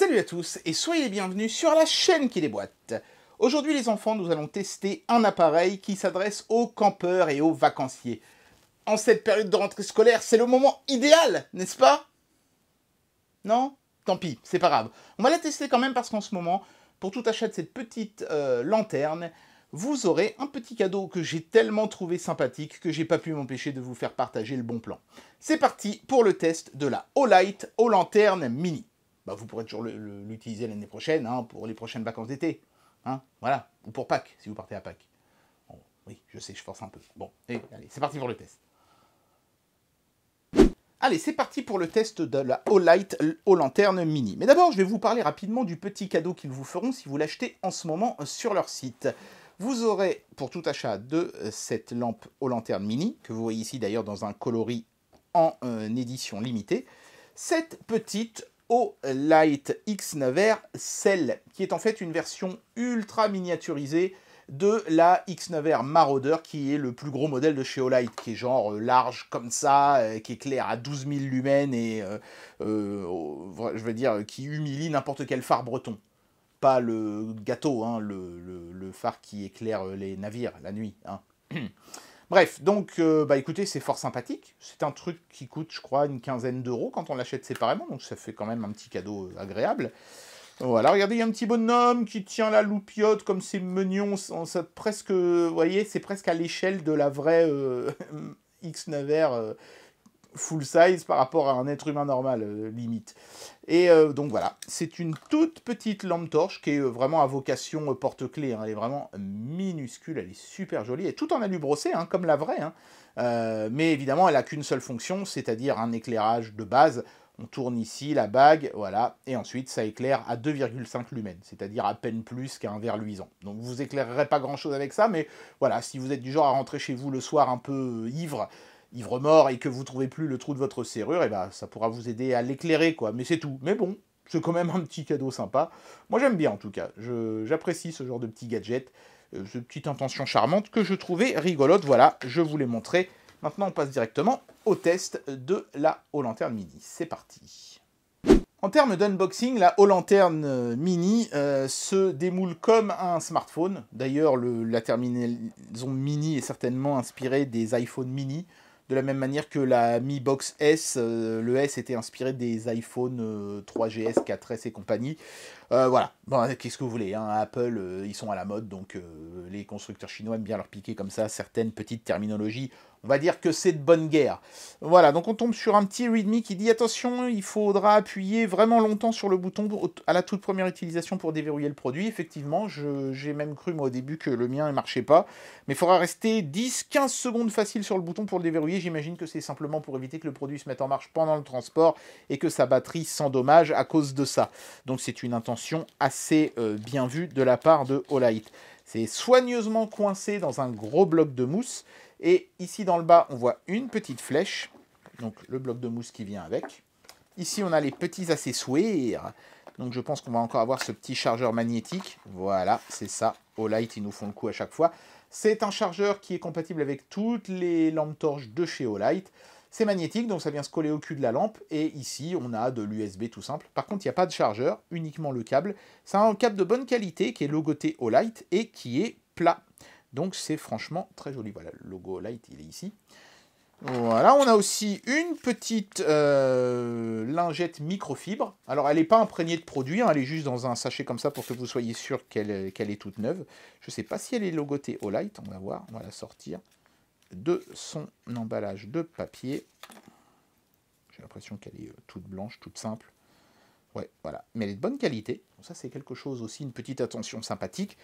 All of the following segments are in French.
Salut à tous et soyez les bienvenus sur la chaîne qui déboîte. Aujourd'hui les enfants, nous allons tester un appareil qui s'adresse aux campeurs et aux vacanciers. En cette période de rentrée scolaire, c'est le moment idéal, n'est-ce pas Non Tant pis, c'est pas grave. On va la tester quand même parce qu'en ce moment, pour tout achat de cette petite euh, lanterne, vous aurez un petit cadeau que j'ai tellement trouvé sympathique que j'ai pas pu m'empêcher de vous faire partager le bon plan. C'est parti pour le test de la Olight aux lanternes mini. Bah, vous pourrez toujours l'utiliser l'année prochaine, hein, pour les prochaines vacances d'été. Hein, voilà, ou pour Pâques, si vous partez à Pâques. oui, je sais, je force un peu. Bon, allez, c'est parti pour le test. Allez, c'est parti pour le test de la Olight aux Lanterne Mini. Mais d'abord, je vais vous parler rapidement du petit cadeau qu'ils vous feront si vous l'achetez en ce moment sur leur site. Vous aurez, pour tout achat de cette lampe aux lanternes mini, que vous voyez ici d'ailleurs dans un coloris en euh, édition limitée, cette petite Olight x X9R Cell, qui est en fait une version ultra miniaturisée de la X9R Marauder, qui est le plus gros modèle de chez Olight, qui est genre euh, large comme ça, euh, qui éclaire à 12 000 lumens et, euh, je veux dire, qui humilie n'importe quel phare breton. Pas le gâteau, hein, le, le, phare qui éclaire les navires la nuit. Hein. Bref, donc, euh, bah écoutez, c'est fort sympathique. C'est un truc qui coûte, je crois, une quinzaine d'euros quand on l'achète séparément, donc ça fait quand même un petit cadeau euh, agréable. Voilà, regardez, il y a un petit bonhomme qui tient la loupiote comme c'est mignon. Ça, presque, euh, vous voyez, c'est presque à l'échelle de la vraie x 9 full size par rapport à un être humain normal, euh, limite. Et euh, donc voilà, c'est une toute petite lampe torche qui est euh, vraiment à vocation porte-clé. Hein. Elle est vraiment minuscule, elle est super jolie, et tout en alu brossé, hein, comme la vraie. Hein. mais évidemment, elle n'a qu'une seule fonction, c'est-à-dire un éclairage de base. On tourne ici la bague, voilà, et ensuite ça éclaire à 2,5 lumens, c'est-à-dire à peine plus qu'un verre luisant. Donc vous éclairerez pas grand-chose avec ça, mais voilà, si vous êtes du genre à rentrer chez vous le soir un peu ivre, ivre-mort et que vous trouvez plus le trou de votre serrure, et eh ben ça pourra vous aider à l'éclairer, quoi. Mais c'est tout. Mais bon, c'est quand même un petit cadeau sympa. Moi, j'aime bien, en tout cas. J'apprécie ce genre de petit gadget, euh, cette petite intention charmante que je trouvais rigolote. Voilà, je vous l'ai montré. Maintenant, on passe directement au test de la O-lanterne Mini. C'est parti en termes d'unboxing, la O-lanterne euh, Mini euh, se démoule comme un smartphone. D'ailleurs, la terminaison Mini est certainement inspirée des iPhone Mini de la même manière que la Mi Box S, euh, le S était inspiré des iPhone 3GS, euh, 4S et compagnie. Euh, voilà, Bon, euh, qu'est-ce que vous voulez hein, Apple, euh, ils sont à la mode, donc euh, les constructeurs chinois aiment bien leur piquer comme ça certaines petites terminologies. On va dire que c'est de bonne guerre. Voilà, donc on tombe sur un petit README qui dit attention, il faudra appuyer vraiment longtemps sur le bouton à la toute première utilisation pour déverrouiller le produit. Effectivement, j'ai même cru moi au début que le mien ne marchait pas, mais il faudra rester 10-15 secondes facile sur le bouton pour le déverrouiller. J'imagine que c'est simplement pour éviter que le produit se mette en marche pendant le transport et que sa batterie s'endommage à cause de ça. Donc c'est une intention assez c'est euh, bien vu de la part de Olight. C'est soigneusement coincé dans un gros bloc de mousse. Et ici dans le bas, on voit une petite flèche, donc le bloc de mousse qui vient avec. Ici, on a les petits accessoires. Donc je pense qu'on va encore avoir ce petit chargeur magnétique. Voilà, c'est ça. Olight ils nous font le coup à chaque fois. C'est un chargeur qui est compatible avec toutes les lampes torches de chez Olight. C'est magnétique, donc ça vient se coller au cul de la lampe, et ici on a de l'USB tout simple. Par contre, il n'y a pas de chargeur, uniquement le câble. C'est un câble de bonne qualité qui est logoté au et qui est plat. Donc c'est franchement très joli. Voilà, le logo light, il est ici. Voilà, on a aussi une petite euh, lingette microfibre. Alors, elle n'est pas imprégnée de produit, hein, elle est juste dans un sachet comme ça pour que vous soyez sûr qu'elle est toute neuve. Je ne sais pas si elle est logotée Olight, on va voir, on va la sortir de son emballage de papier. J'ai l'impression qu'elle est euh, toute blanche, toute simple. Ouais, voilà. Mais elle est de bonne qualité. ça, c'est quelque chose aussi, une petite attention sympathique.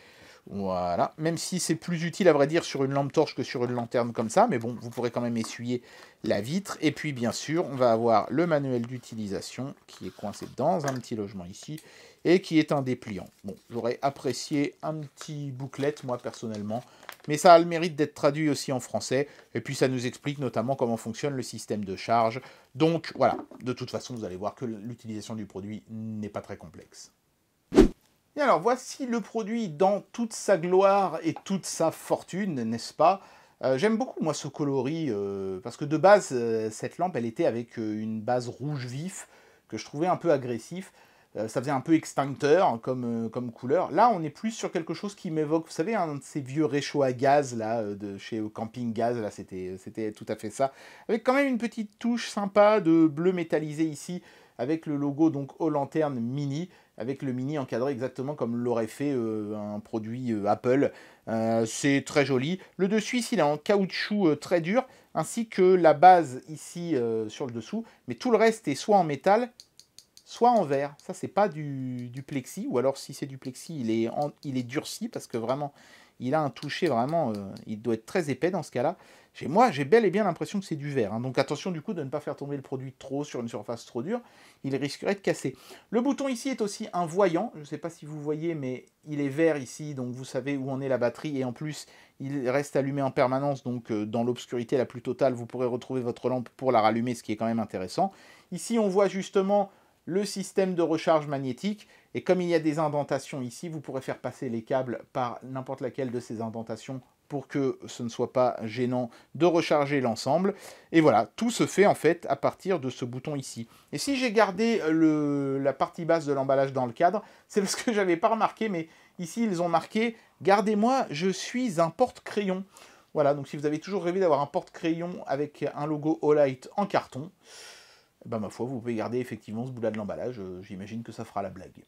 Voilà. Même si c'est plus utile, à vrai dire, sur une lampe torche que sur une lanterne comme ça. Mais bon, vous pourrez quand même essuyer la vitre. Et puis, bien sûr, on va avoir le manuel d'utilisation qui est coincé dans un petit logement ici et qui est un dépliant. Bon, j'aurais apprécié un petit bouclette, moi, personnellement mais ça a le mérite d'être traduit aussi en français, et puis ça nous explique notamment comment fonctionne le système de charge. Donc voilà, de toute façon, vous allez voir que l'utilisation du produit n'est pas très complexe. Et alors voici le produit dans toute sa gloire et toute sa fortune, n'est-ce pas euh, J'aime beaucoup moi ce coloris, euh, parce que de base, euh, cette lampe, elle était avec une base rouge vif, que je trouvais un peu agressif. Euh, ça faisait un peu extincteur hein, comme, euh, comme couleur. Là, on est plus sur quelque chose qui m'évoque, vous savez, un de ces vieux réchauds à gaz, là, euh, de chez Camping Gaz, là, c'était tout à fait ça. Avec quand même une petite touche sympa de bleu métallisé ici, avec le logo donc aux lanternes mini, avec le mini encadré exactement comme l'aurait fait un produit Apple. c'est très joli. Le dessus ici, il est en caoutchouc très dur, ainsi que la base ici sur le dessous. Mais tout le reste est soit en métal, soit en verre, ça c'est pas du, plexi, ou alors si c'est du plexi, il est, durci parce que vraiment, il a un toucher vraiment, euh, il doit être très épais dans ce cas-là. Chez moi, j'ai bel et bien l'impression que c'est du verre, hein. donc attention du coup de ne pas faire tomber le produit trop sur une surface trop dure, il risquerait de casser. Le bouton ici est aussi un voyant, je ne sais pas si vous voyez, mais il est vert ici, donc vous savez où en est la batterie, et en plus, il reste allumé en permanence, donc euh, dans l'obscurité la plus totale, vous pourrez retrouver votre lampe pour la rallumer, ce qui est quand même intéressant. Ici, on voit justement le système de recharge magnétique. Et comme il y a des indentations ici, vous pourrez faire passer les câbles par n'importe laquelle de ces indentations pour que ce ne soit pas gênant de recharger l'ensemble. Et voilà, tout se fait en fait à partir de ce bouton ici. Et si j'ai gardé euh, la partie basse de l'emballage dans le cadre, c'est parce que je n'avais pas remarqué, mais ici ils ont marqué « Gardez-moi, je suis un porte-crayon ». Voilà, donc si vous avez toujours rêvé d'avoir un porte-crayon avec un logo Olight en carton, eh ben, ma foi, vous pouvez garder effectivement ce bout-là de l'emballage, euh, j'imagine que ça fera la blague.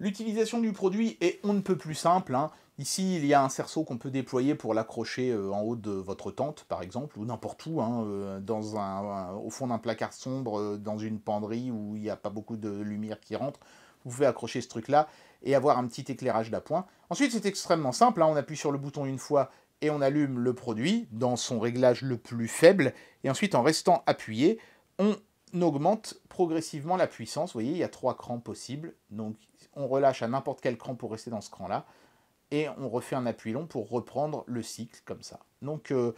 L'utilisation du produit est on ne peut plus simple. Hein. Ici, il y a un cerceau qu'on peut déployer pour l'accrocher euh, en haut de votre tente, par exemple, ou n'importe où, hein, euh, dans un, au fond d'un placard sombre, dans une penderie où il n'y a pas beaucoup de lumière qui rentre. Vous pouvez accrocher ce truc-là et avoir un petit éclairage d'appoint. Ensuite, c'est extrêmement simple. Hein. on appuie sur le bouton une fois et on allume le produit dans son réglage le plus faible. Et ensuite, en restant appuyé, on augmente progressivement la puissance. Vous voyez, il y a trois crans possibles. Donc, on relâche à n'importe quel cran pour rester dans ce cran-là. Et on refait un appui long pour reprendre le cycle comme ça. Donc, euh,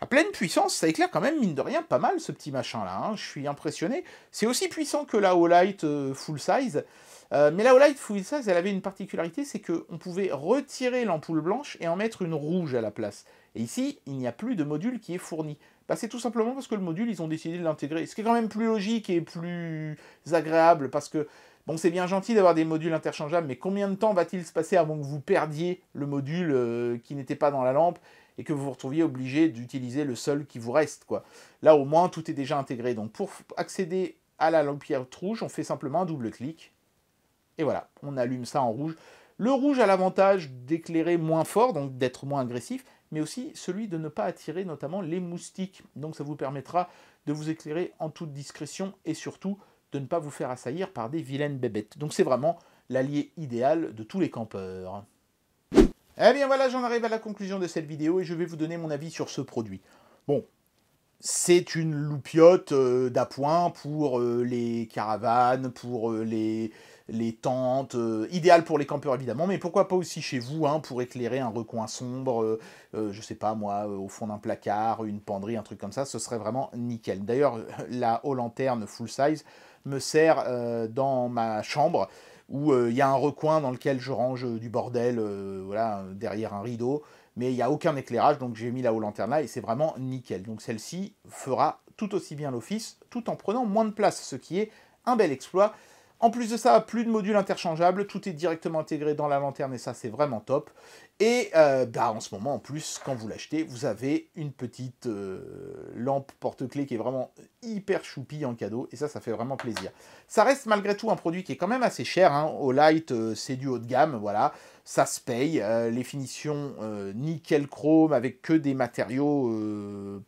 à pleine puissance, ça éclaire quand même, mine de rien, pas mal ce petit machin-là. Hein. Je suis impressionné. C'est aussi puissant que la Olight euh, Full Size. Euh, mais la Olight Full Size, elle avait une particularité, c'est qu'on pouvait retirer l'ampoule blanche et en mettre une rouge à la place. Et ici, il n'y a plus de module qui est fourni. Bah, c'est tout simplement parce que le module, ils ont décidé de l'intégrer. Ce qui est quand même plus logique et plus agréable parce que, bon, c'est bien gentil d'avoir des modules interchangeables, mais combien de temps va-t-il se passer avant que vous perdiez le module euh, qui n'était pas dans la lampe et que vous vous retrouviez obligé d'utiliser le seul qui vous reste quoi. Là, au moins, tout est déjà intégré. Donc, pour accéder à la lampière rouge, on fait simplement un double clic. Et voilà, on allume ça en rouge. Le rouge a l'avantage d'éclairer moins fort, donc d'être moins agressif, mais aussi celui de ne pas attirer notamment les moustiques. Donc ça vous permettra de vous éclairer en toute discrétion et surtout de ne pas vous faire assaillir par des vilaines bébêtes. Donc c'est vraiment l'allié idéal de tous les campeurs. Eh bien voilà, j'en arrive à la conclusion de cette vidéo et je vais vous donner mon avis sur ce produit. Bon, c'est une loupiote euh, d'appoint pour euh, les caravanes, pour euh, les les tentes, idéales euh, idéal pour les campeurs évidemment, mais pourquoi pas aussi chez vous, hein, pour éclairer un recoin sombre, euh, euh, je sais pas moi, au fond d'un placard, une penderie, un truc comme ça, ce serait vraiment nickel. D'ailleurs, la haut lanterne full size me sert dans ma chambre, où il y a un recoin dans lequel je range du bordel, voilà, derrière un rideau, mais il n'y a aucun éclairage, donc j'ai mis la haut lanterne là, et c'est vraiment nickel. Donc celle-ci fera tout aussi bien l'office, tout en prenant moins de place, ce qui est un bel exploit. En plus de ça, plus de modules interchangeables, tout est directement intégré dans la lanterne et ça c'est vraiment top. Et euh, bah, en ce moment en plus, quand vous l'achetez, vous avez une petite euh, lampe porte-clés qui est vraiment hyper choupie en cadeau et ça ça fait vraiment plaisir. Ça reste malgré tout un produit qui est quand même assez cher, hein. au light euh, c'est du haut de gamme, voilà, ça se paye, les finitions nickel chrome avec que des matériaux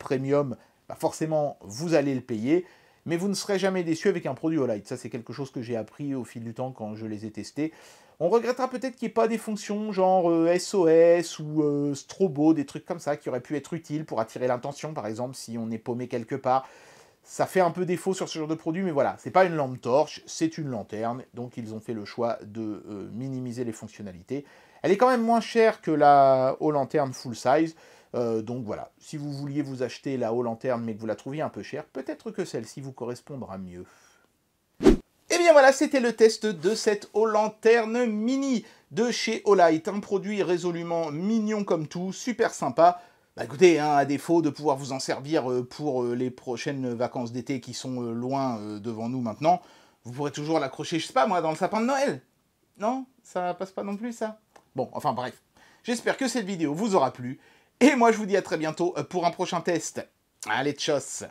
premium, bah, forcément vous allez le payer mais vous ne serez jamais déçu avec un produit Olight. Ça, c'est quelque chose que j'ai appris au fil du temps quand je les ai testés. On regrettera peut-être qu'il n'y ait pas des fonctions genre SOS euh, ou euh, strobo, des trucs comme ça, qui auraient pu être utiles pour attirer l'attention par exemple, si on est paumé quelque part. Ça fait un peu défaut sur ce genre de produit, mais voilà, c'est pas une lampe torche, c'est une lanterne, donc ils ont fait le choix de euh, minimiser les fonctionnalités. Elle est quand même moins chère que la haut lanterne full size, euh, donc voilà, si vous vouliez vous acheter la haut lanterne mais que vous la trouviez un peu chère, peut-être que celle-ci vous correspondra mieux. Et eh bien voilà, c'était le test de cette haut lanterne mini de chez Olight, un produit résolument mignon comme tout, super sympa. Bah écoutez, hein, à défaut de pouvoir vous en servir euh, pour euh, les prochaines vacances d'été qui sont loin devant nous maintenant, vous pourrez toujours l'accrocher, je sais pas moi, dans le sapin de Noël. Non Ça passe pas non plus ça Bon, enfin bref. J'espère que cette vidéo vous aura plu et moi, je vous dis à très bientôt euh, pour un prochain test. Allez, tchos